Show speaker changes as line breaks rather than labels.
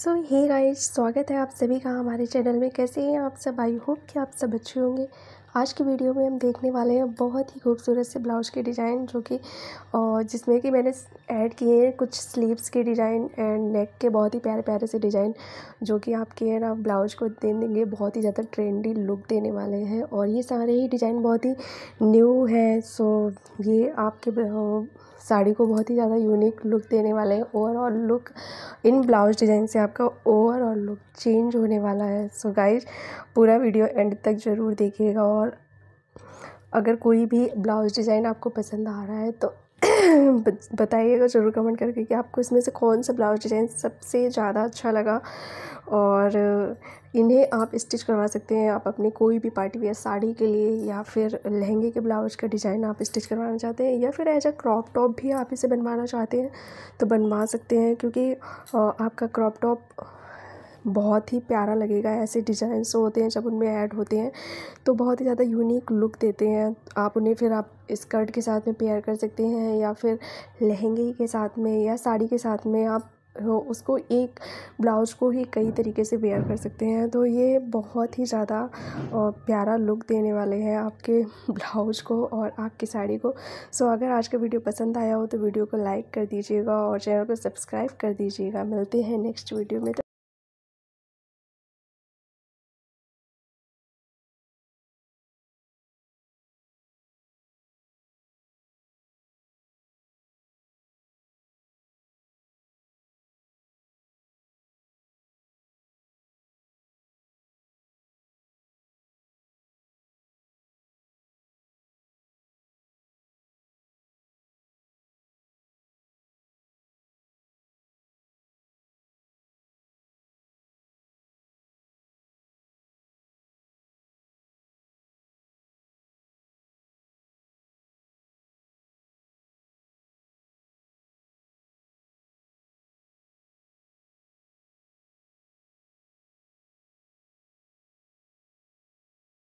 सो ही guys स्वागत है आप सभी का हमारे चैनल में कैसे हैं आप सब आई होप कि आप सब अच्छे होंगे आज की वीडियो में हम देखने वाले हैं बहुत ही खूबसूरत से ब्लाउज के डिज़ाइन जो कि जिसमें कि मैंने ऐड किए हैं कुछ स्लीव्स के डिज़ाइन एंड नेक के बहुत ही प्यारे प्यारे से डिज़ाइन जो कि आपके है ना ब्लाउज को दे देंगे बहुत ही ज़्यादा ट्रेंडी लुक देने वाले हैं और ये सारे ही डिज़ाइन बहुत ही न्यू हैं सो ये आपके साड़ी को बहुत ही ज़्यादा यूनिक लुक देने वाले हैं ओवरऑल लुक इन ब्लाउज डिज़ाइन से आपका ओवरऑल लुक चेंज होने वाला है सो गाइज पूरा वीडियो एंड तक ज़रूर देखिएगा और अगर कोई भी ब्लाउज डिज़ाइन आपको पसंद आ रहा है तो बताइएगा ज़रूर कमेंट करके कि आपको इसमें से कौन सा ब्लाउज डिज़ाइन सबसे ज़्यादा अच्छा लगा और इन्हें आप स्टिच करवा सकते हैं आप अपने कोई भी पार्टी वेयर साड़ी के लिए या फिर लहंगे के ब्लाउज का डिज़ाइन आप स्टिच करवाना चाहते हैं या फिर एज अ क्रॉप टॉप भी आप इसे बनवाना चाहते हैं तो बनवा सकते हैं क्योंकि आपका क्रॉप टॉप बहुत ही प्यारा लगेगा ऐसे डिज़ाइंस होते हैं जब उनमें ऐड होते हैं तो बहुत ही ज़्यादा यूनिक लुक देते हैं आप उन्हें फिर आप स्कर्ट के साथ में पेयर कर सकते हैं या फिर लहंगे के साथ में या साड़ी के साथ में आप हो उसको एक ब्लाउज को ही कई तरीके से वेयर कर सकते हैं तो ये बहुत ही ज़्यादा प्यारा लुक देने वाले हैं आपके ब्लाउज को और आपकी साड़ी को सो अगर आज का वीडियो पसंद आया हो तो वीडियो को लाइक कर दीजिएगा और चैनल को सब्सक्राइब कर दीजिएगा मिलते हैं नेक्स्ट वीडियो में